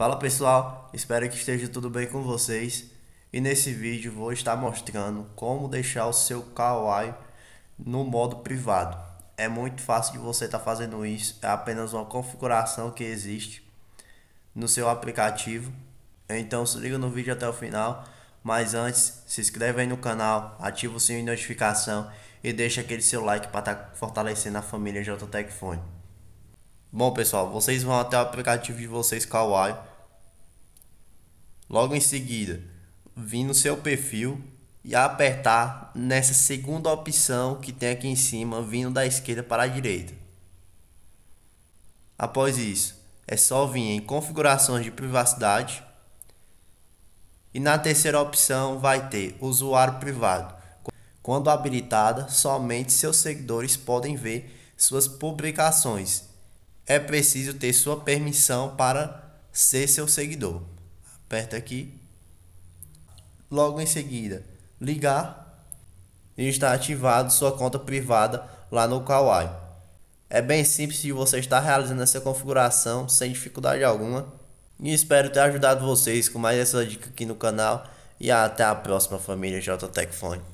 Fala pessoal, espero que esteja tudo bem com vocês e nesse vídeo vou estar mostrando como deixar o seu Kawaii no modo privado. É muito fácil de você estar fazendo isso, é apenas uma configuração que existe no seu aplicativo. Então se liga no vídeo até o final, mas antes se inscreve aí no canal, ativa o sininho de notificação e deixa aquele seu like para estar tá fortalecendo a família JTEC Phone. Bom pessoal, vocês vão até o aplicativo de vocês Kawaii Logo em seguida, vir no seu perfil e apertar nessa segunda opção que tem aqui em cima, vindo da esquerda para a direita. Após isso, é só vir em configurações de privacidade. E na terceira opção vai ter usuário privado. Quando habilitada, somente seus seguidores podem ver suas publicações. É preciso ter sua permissão para ser seu seguidor perto aqui. Logo em seguida, ligar e está ativado sua conta privada lá no Kawaii. É bem simples de você estar realizando essa configuração sem dificuldade alguma. E espero ter ajudado vocês com mais essa dica aqui no canal. E até a próxima família JTech